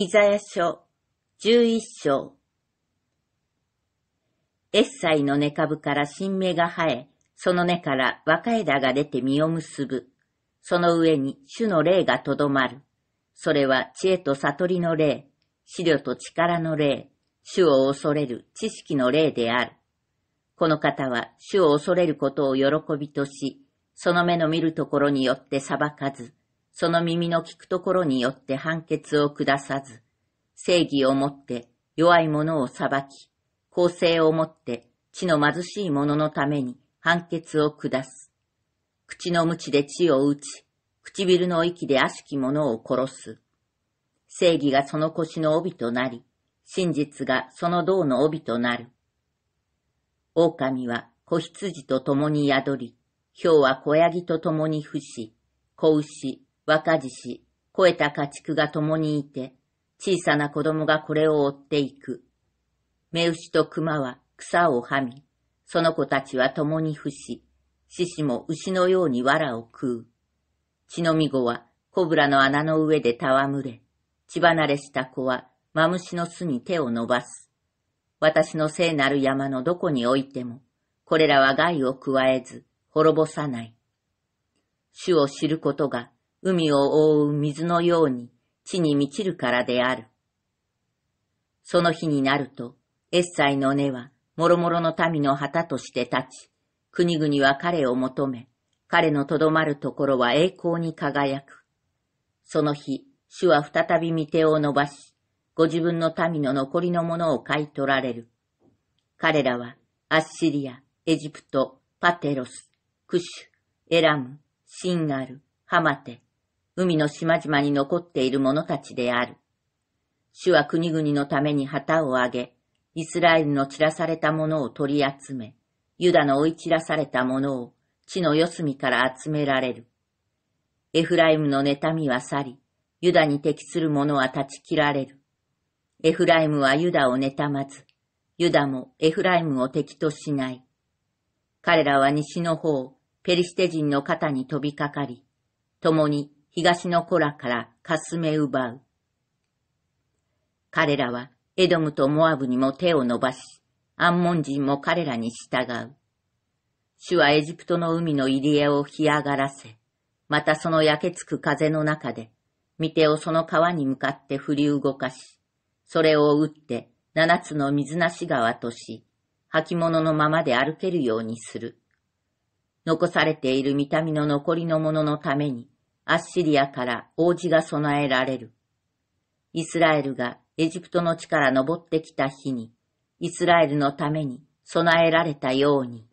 イザヤ書十一章エッサイの根株から新芽が生え、その根から若枝が出て実を結ぶ。その上に主の霊がとどまる。それは知恵と悟りの霊、資料と力の霊、主を恐れる知識の霊である。この方は主を恐れることを喜びとし、その目の見るところによって裁かず、その耳の聞くところによって判決を下さず、正義をもって弱い者を裁き、公正をもって地の貧しい者のために判決を下す。口の無知で地を打ち、唇の息で悪しき者を殺す。正義がその腰の帯となり、真実がその銅の帯となる。狼は子羊と共に宿り、豹は子ヤギと共に伏し、子牛、若獅子、肥えた家畜が共にいて、小さな子供がこれを追っていく。目牛と熊は草をはみ、その子たちは共に伏し、獅子も牛のように藁を食う。血のみ子はコブラの穴の上で戯れ、血離れした子はマムシの巣に手を伸ばす。私の聖なる山のどこに置いても、これらは害を加えず、滅ぼさない。主を知ることが海を覆う水のように地に満ちるからである。その日になると、エッサイの根は、もろもろの民の旗として立ち、国々は彼を求め、彼のとどまるところは栄光に輝く。その日、主は再び御手を伸ばし、ご自分の民の残りのものを買い取られる。彼らは、アッシリア、エジプト、パテロス、クシュ、エラム、シンガル、ハマテ、海の島々に残っている者たちである。主は国々のために旗を上げ、イスラエルの散らされた者を取り集め、ユダの追い散らされた者を地の四隅から集められる。エフライムの妬みは去り、ユダに適する者は断ち切られる。エフライムはユダを妬まず、ユダもエフライムを敵としない。彼らは西の方、ペリシテ人の肩に飛びかかり、共に東の子らからかすめ奪う。彼らはエドムとモアブにも手を伸ばし、アンモン人も彼らに従う。主はエジプトの海の入り江を干上がらせ、またその焼けつく風の中で、見てをその川に向かって振り動かし、それを打って七つの水なし川とし、履物のままで歩けるようにする。残されている見た目の残りのもののために、アッシリアから王子が備えられる。イスラエルがエジプトの地から登ってきた日に、イスラエルのために備えられたように。